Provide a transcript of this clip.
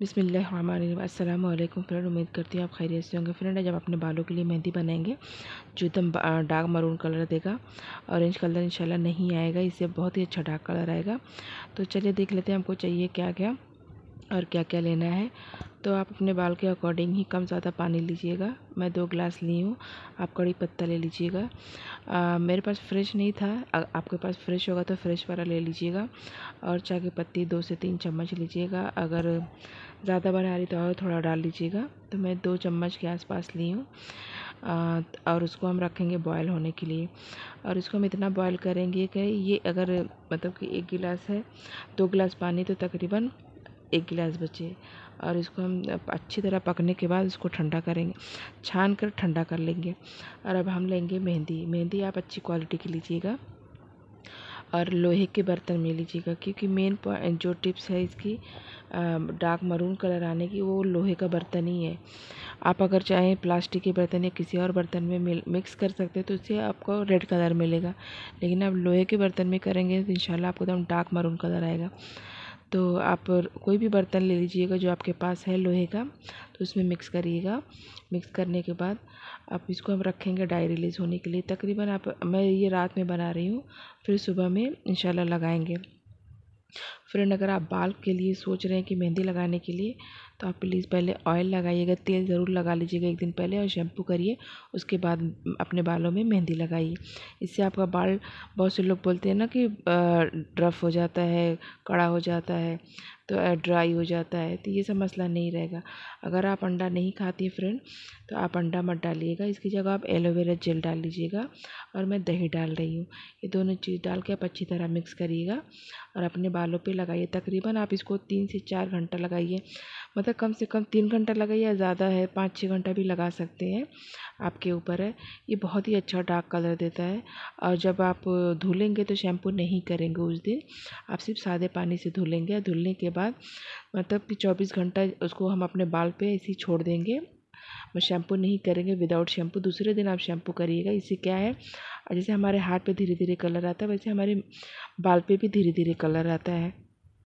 बिसमीम अलैक्म फ्रेंड उम्मीद करती हूँ आप खैरियत से होंगे फ्रेंड जब अपने बालों के लिए मेहंदी बनाएंगे जो एकदम डार्क मरून कलर देगा ऑरेंज कलर इंशाल्लाह नहीं आएगा इससे बहुत ही अच्छा डार्क कलर आएगा तो चलिए देख लेते हैं हमको चाहिए क्या क्या और क्या क्या लेना है तो आप अपने बाल के अकॉर्डिंग ही कम ज़्यादा पानी लीजिएगा मैं दो ग्लास ली हूँ आप कड़ी पत्ता ले लीजिएगा मेरे पास फ्रेश नहीं था आपके पास फ्रेश होगा तो फ्रेश वाला ले लीजिएगा और चाय की पत्ती दो से तीन चम्मच लीजिएगा अगर ज़्यादा बना रही तो और थोड़ा डाल लीजिएगा तो मैं दो चम्मच के आसपास ली हूँ और उसको हम रखेंगे बॉयल होने के लिए और इसको हम इतना बॉयल करेंगे कि ये अगर मतलब कि एक गिलास है दो गिलास पानी तो तकरीबन एक गिलास बचे और इसको हम अच्छी तरह पकने के बाद इसको ठंडा करेंगे छान कर ठंडा कर लेंगे और अब हम लेंगे मेहंदी मेहंदी आप अच्छी क्वालिटी की लीजिएगा और लोहे के बर्तन में लीजिएगा क्योंकि मेन जो टिप्स है इसकी डार्क मरून कलर आने की वो लोहे का बर्तन ही है आप अगर चाहें प्लास्टिक के बर्तन या किसी और बर्तन में मिक्स कर सकते हैं तो उससे आपको रेड कलर मिलेगा लेकिन आप लोहे के बर्तन में करेंगे तो इन आपको एकदम डार्क मरून कलर आएगा तो आप कोई भी बर्तन ले लीजिएगा जो आपके पास है लोहे का तो उसमें मिक्स करिएगा मिक्स करने के बाद आप इसको हम रखेंगे डाई रिलीज़ होने के लिए तकरीबन आप मैं ये रात में बना रही हूँ फिर सुबह में इंशाल्लाह लगाएंगे फ्रेंड अगर आप बाल के लिए सोच रहे हैं कि मेहंदी लगाने के लिए तो आप प्लीज़ पहले ऑयल लगाइएगा तेल ज़रूर लगा लीजिएगा एक दिन पहले और शैम्पू करिए उसके बाद अपने बालों में मेहंदी लगाइए इससे आपका बाल बहुत से लोग बोलते हैं ना कि रफ़ हो जाता है कड़ा हो जाता है तो ड्राई हो जाता है तो ये सब मसला नहीं रहेगा अगर आप अंडा नहीं खाती हैं फ्रेंड तो आप अंडा मत डालिएगा इसकी जगह आप एलोवेरा जेल डाल लीजिएगा और मैं दही डाल रही हूँ ये दोनों चीज़ डाल के आप अच्छी तरह मिक्स करिएगा और अपने बालों पे लगाइए तकरीबन आप इसको तीन से चार घंटा लगाइए मतलब कम से कम तीन घंटा लगाइए या ज़्यादा है पाँच छः घंटा भी लगा सकते हैं आपके ऊपर है ये बहुत ही अच्छा डार्क कलर देता है और जब आप धुलेंगे तो शैम्पू नहीं करेंगे उस दिन आप सिर्फ सादे पानी से धुलेंगे धुलने के बाद मतलब कि 24 घंटा उसको हम अपने बाल पे ऐसे ही छोड़ देंगे शैम्पू नहीं करेंगे विदाउट शैम्पू दूसरे दिन आप शैम्पू करिएगा इससे क्या है जैसे हमारे हाथ पे धीरे धीरे कलर आता है वैसे हमारे बाल पे भी धीरे धीरे कलर आता है